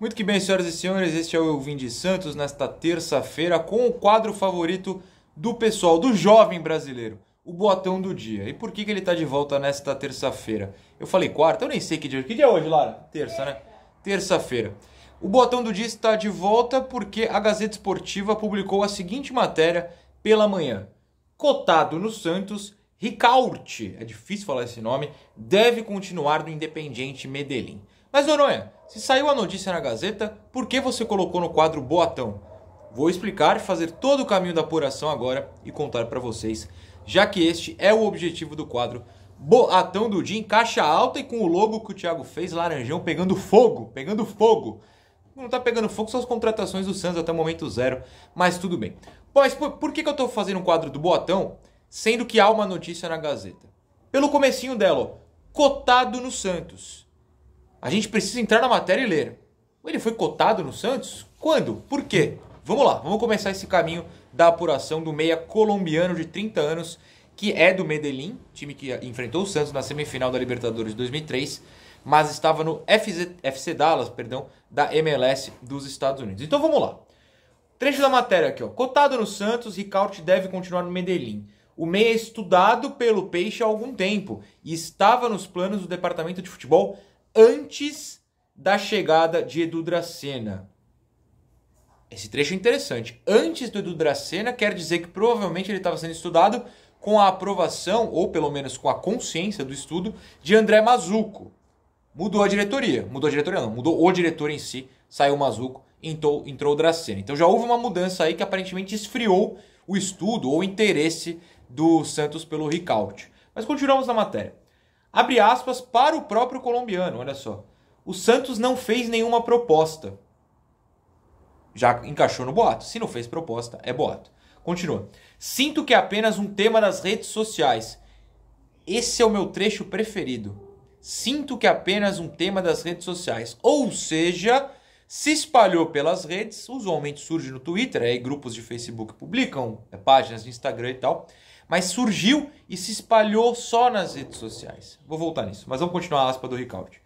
Muito que bem, senhoras e senhores, este é o Vim de Santos nesta terça-feira com o quadro favorito do pessoal, do jovem brasileiro, o botão do dia. E por que, que ele está de volta nesta terça-feira? Eu falei quarta, eu nem sei que dia, que dia é hoje, Lara? Terça, né? Terça-feira. O botão do dia está de volta porque a Gazeta Esportiva publicou a seguinte matéria pela manhã. Cotado no Santos, Ricaurte, é difícil falar esse nome, deve continuar no Independiente Medellín. Mas Noronha, se saiu a notícia na Gazeta, por que você colocou no quadro Boatão? Vou explicar, fazer todo o caminho da apuração agora e contar para vocês, já que este é o objetivo do quadro Boatão do dia em caixa alta e com o logo que o Thiago fez, laranjão, pegando fogo, pegando fogo. Não tá pegando fogo, são as contratações do Santos até o momento zero, mas tudo bem. Mas por, por que, que eu tô fazendo um quadro do Boatão, sendo que há uma notícia na Gazeta? Pelo comecinho dela, ó, cotado no Santos. A gente precisa entrar na matéria e ler. Ele foi cotado no Santos? Quando? Por quê? Vamos lá, vamos começar esse caminho da apuração do meia colombiano de 30 anos, que é do Medellín, time que enfrentou o Santos na semifinal da Libertadores de 2003, mas estava no FZ, FC Dallas, perdão, da MLS dos Estados Unidos. Então vamos lá. Trecho da matéria aqui, ó. Cotado no Santos, Ricaute deve continuar no Medellín. O meia é estudado pelo Peixe há algum tempo e estava nos planos do departamento de futebol antes da chegada de Edu Dracena. Esse trecho é interessante. Antes do Edu Dracena quer dizer que provavelmente ele estava sendo estudado com a aprovação, ou pelo menos com a consciência do estudo, de André Mazuco. Mudou a diretoria. Mudou a diretoria não, mudou o diretor em si, saiu o Mazuco, entrou, entrou o Dracena. Então já houve uma mudança aí que aparentemente esfriou o estudo ou o interesse do Santos pelo Ricaut. Mas continuamos na matéria. Abre aspas para o próprio colombiano, olha só. O Santos não fez nenhuma proposta. Já encaixou no boato. Se não fez proposta, é boato. Continua. Sinto que é apenas um tema das redes sociais. Esse é o meu trecho preferido. Sinto que é apenas um tema das redes sociais. Ou seja, se espalhou pelas redes, usualmente surge no Twitter, aí grupos de Facebook publicam, é, páginas de Instagram e tal mas surgiu e se espalhou só nas redes sociais. Vou voltar nisso, mas vamos continuar a aspa do Ricaldi.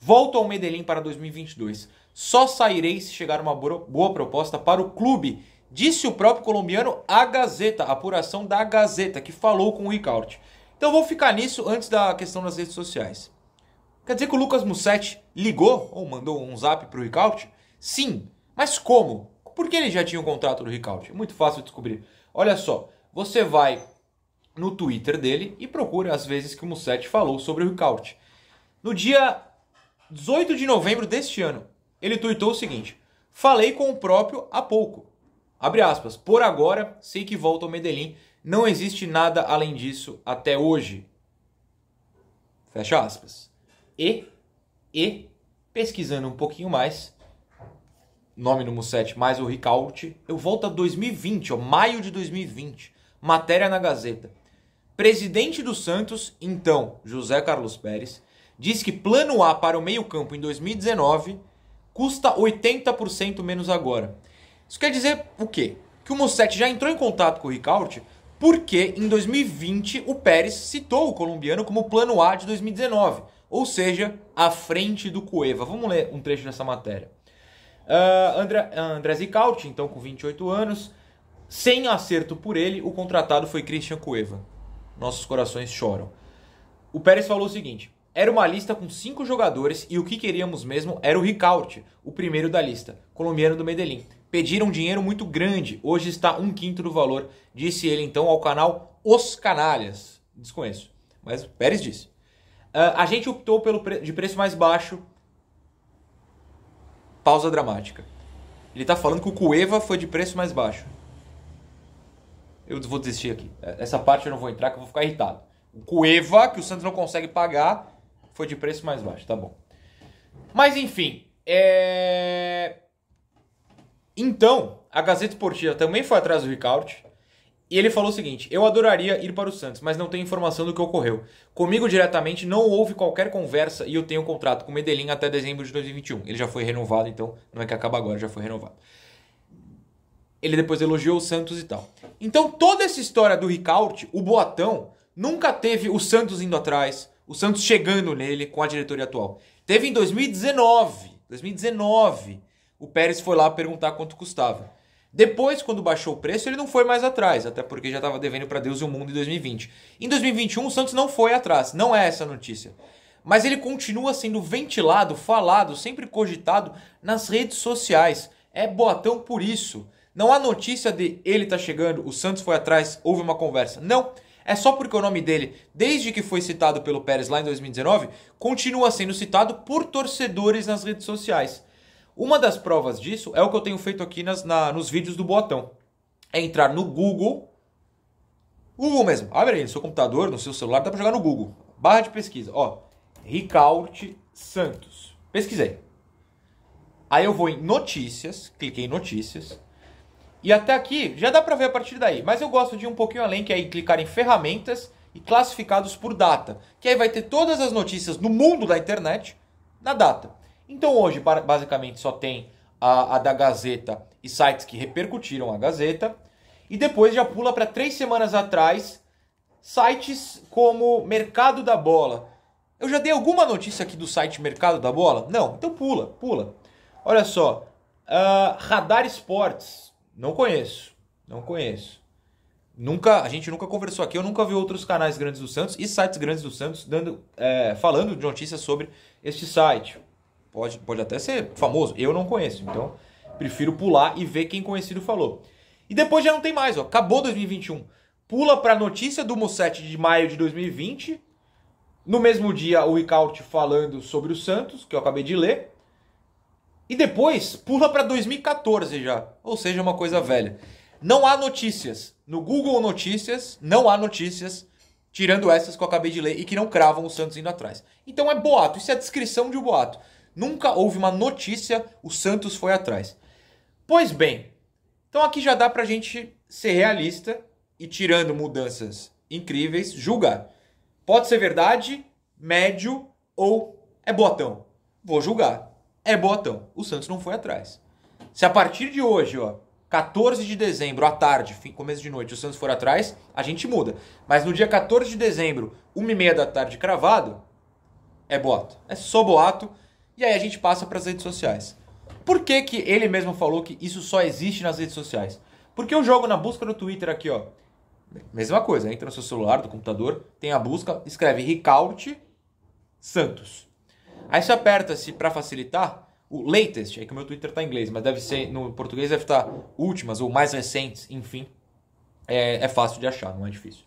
Volto ao Medellín para 2022. Só sairei se chegar uma boa proposta para o clube, disse o próprio colombiano à Gazeta, a apuração da Gazeta, que falou com o Ricaldi. Então vou ficar nisso antes da questão das redes sociais. Quer dizer que o Lucas Mussetti ligou ou mandou um zap para o Ricaldi? Sim, mas como? Por que ele já tinha o um contrato do Ricaldi? É muito fácil de descobrir. Olha só, você vai no Twitter dele e procure as vezes que o Musetti falou sobre o Ricaut. No dia 18 de novembro deste ano, ele tuitou o seguinte: Falei com o próprio há pouco. Abre aspas. Por agora, sei que volta ao Medellín. Não existe nada além disso até hoje. Fecha aspas. E, e, pesquisando um pouquinho mais, nome no Musset mais o Ricaut, eu volto a 2020, ó, maio de 2020. Matéria na Gazeta presidente do Santos, então José Carlos Pérez, diz que plano A para o meio-campo em 2019 custa 80% menos agora. Isso quer dizer o quê? Que o Mossetti já entrou em contato com o Ricaurte porque em 2020 o Pérez citou o colombiano como plano A de 2019, ou seja, à frente do Cueva. Vamos ler um trecho dessa matéria. Uh, André, ah, André então com 28 anos, sem acerto por ele, o contratado foi Christian Cueva nossos corações choram. O Pérez falou o seguinte: era uma lista com cinco jogadores e o que queríamos mesmo era o Ricaurte, o primeiro da lista, colombiano do Medellín. Pediram dinheiro muito grande, hoje está um quinto do valor, disse ele então ao canal Os Canalhas. Desconheço, mas o Pérez disse. Uh, a gente optou pelo pre de preço mais baixo. Pausa dramática. Ele está falando que o Cueva foi de preço mais baixo eu vou desistir aqui. É, essa parte eu não vou entrar, que eu vou ficar irritado. O Cueva, que o Santos não consegue pagar, foi de preço mais baixo, tá bom. Mas enfim, é... Então, a Gazeta Esportiva também foi atrás do Ricardo E ele falou o seguinte: Eu adoraria ir para o Santos, mas não tenho informação do que ocorreu. Comigo diretamente não houve qualquer conversa e eu tenho um contrato com o Medellín até dezembro de 2021. Ele já foi renovado, então não é que acaba agora, já foi renovado. Ele depois elogiou o Santos e tal. Então toda essa história do Ricaurte, o Boatão, nunca teve o Santos indo atrás, o Santos chegando nele com a diretoria atual. Teve em 2019, 2019, o Pérez foi lá perguntar quanto custava. Depois, quando baixou o preço, ele não foi mais atrás, até porque já estava devendo para Deus e o mundo em 2020. Em 2021, o Santos não foi atrás, não é essa a notícia. Mas ele continua sendo ventilado, falado, sempre cogitado nas redes sociais. É boatão por isso. Não há notícia de ele tá chegando, o Santos foi atrás, houve uma conversa. Não. É só porque o nome dele, desde que foi citado pelo Pérez lá em 2019, continua sendo citado por torcedores nas redes sociais. Uma das provas disso é o que eu tenho feito aqui nas, na, nos vídeos do Botão. É entrar no Google. Google mesmo. Abre aí no seu computador, no seu celular, dá pra jogar no Google. Barra de pesquisa. Ó, Ricard Santos. Pesquisei. Aí eu vou em notícias, cliquei em notícias. E até aqui já dá para ver a partir daí, mas eu gosto de ir um pouquinho além, que é clicar em ferramentas e classificados por data, que aí vai ter todas as notícias no mundo da internet na data. Então hoje basicamente só tem a, a da Gazeta e sites que repercutiram a Gazeta, e depois já pula para três semanas atrás sites como Mercado da Bola. Eu já dei alguma notícia aqui do site Mercado da Bola? Não, então pula, pula. Olha só, uh, Radar Esportes, não conheço. Não conheço. Nunca, a gente nunca conversou aqui, eu nunca vi outros canais grandes do Santos e sites grandes do Santos dando, é, falando de notícias sobre este site. Pode, pode até ser famoso, eu não conheço, então prefiro pular e ver quem conhecido falou. E depois já não tem mais, ó, acabou 2021. Pula para a notícia do 7 de maio de 2020. No mesmo dia, o Ricaurte falando sobre o Santos, que eu acabei de ler. E depois pula para 2014 já, ou seja, uma coisa velha. Não há notícias. No Google Notícias, não há notícias, tirando essas que eu acabei de ler e que não cravam o Santos indo atrás. Então é boato, isso é a descrição de um boato. Nunca houve uma notícia, o Santos foi atrás. Pois bem, então aqui já dá para a gente ser realista e tirando mudanças incríveis, julgar. Pode ser verdade, médio ou é botão. Vou julgar é botão. O Santos não foi atrás. Se a partir de hoje, ó, 14 de dezembro, à tarde, fim, começo de noite, o Santos for atrás, a gente muda. Mas no dia 14 de dezembro, 1h30 da tarde cravado, é boato. É só boato. E aí a gente passa para as redes sociais. Por que, que ele mesmo falou que isso só existe nas redes sociais? Porque eu jogo na busca do Twitter aqui, ó. Mesma coisa, entra no seu celular, do computador, tem a busca, escreve Ricaute Santos. Aí você aperta se para facilitar o latest, é que o meu Twitter tá em inglês, mas deve ser no português deve estar tá últimas ou mais recentes, enfim. É, é fácil de achar, não é difícil.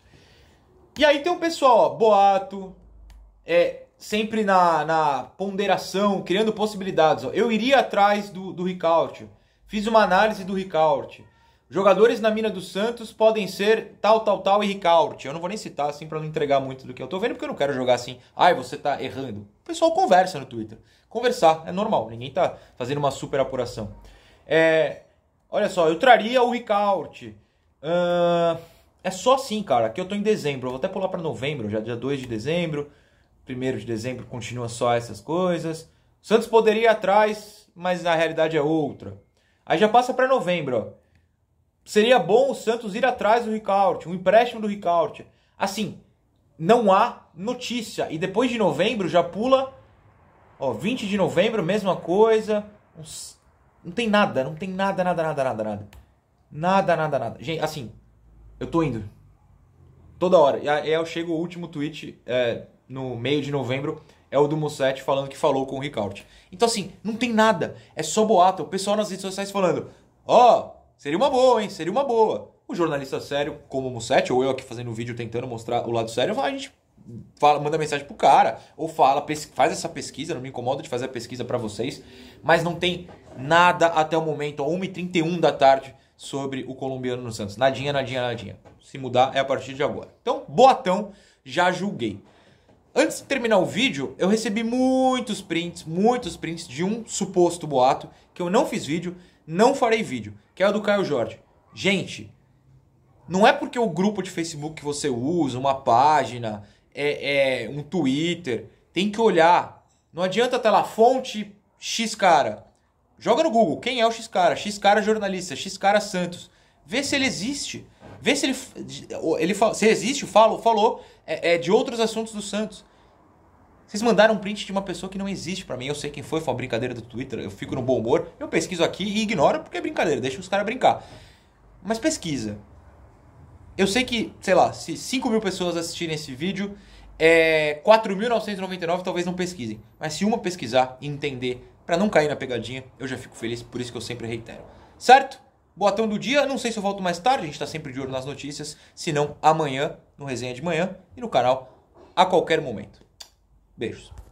E aí tem o pessoal, ó, boato, é, sempre na, na ponderação, criando possibilidades. Ó. Eu iria atrás do, do Ricaute, fiz uma análise do Ricaute, Jogadores na mina do Santos podem ser tal, tal, tal e Ricaurte. Eu não vou nem citar assim para não entregar muito do que eu tô vendo, porque eu não quero jogar assim. Ai, você tá errando. O pessoal conversa no Twitter. Conversar é normal, ninguém tá fazendo uma super apuração. É, olha só, eu traria o Ricaurte. Uh, é só assim, cara, que eu tô em dezembro. Eu vou até pular para novembro, já dia 2 de dezembro. 1 de dezembro continua só essas coisas. O Santos poderia ir atrás, mas na realidade é outra. Aí já passa para novembro, ó. Seria bom o Santos ir atrás do Ricaurte, um empréstimo do Ricaurte. Assim, não há notícia. E depois de novembro já pula. Ó, 20 de novembro, mesma coisa. Uns... Não tem nada, não tem nada, nada, nada, nada, nada. Nada, nada, nada. Gente, assim, eu tô indo. Toda hora. E aí eu chego o último tweet é, no meio de novembro. É o do Mussetti falando que falou com o Ricaurte. Então, assim, não tem nada. É só boato. O pessoal nas redes sociais falando: Ó, oh, Seria uma boa, hein? Seria uma boa. O jornalista sério, como o Mussetti, ou eu aqui fazendo o vídeo tentando mostrar o lado sério, a gente fala, manda mensagem pro cara, ou fala, faz essa pesquisa, não me incomoda de fazer a pesquisa para vocês, mas não tem nada até o momento, a 1h31 da tarde, sobre o colombiano no Santos. Nadinha, nadinha, nadinha. Se mudar é a partir de agora. Então, boatão, já julguei. Antes de terminar o vídeo, eu recebi muitos prints, muitos prints de um suposto boato que eu não fiz vídeo, não farei vídeo que é o do Caio Jorge. Gente, não é porque o grupo de Facebook que você usa, uma página, é, é um Twitter, tem que olhar. Não adianta estar tá lá, fonte X cara. Joga no Google, quem é o X cara? X cara jornalista, X cara Santos. Vê se ele existe. Vê se ele, ele se existe, falou, falou é, é, de outros assuntos do Santos. Vocês mandaram um print de uma pessoa que não existe para mim. Eu sei quem foi, foi uma brincadeira do Twitter. Eu fico no bom humor, eu pesquiso aqui e ignoro porque é brincadeira, deixa os caras brincar. Mas pesquisa. Eu sei que, sei lá, se 5 mil pessoas assistirem esse vídeo, é, 4.999 talvez não pesquisem. Mas se uma pesquisar e entender, para não cair na pegadinha, eu já fico feliz, por isso que eu sempre reitero. Certo? Botão do dia, não sei se eu volto mais tarde, a gente está sempre de olho nas notícias, se não amanhã, no Resenha de Manhã e no canal a qualquer momento. Beijos.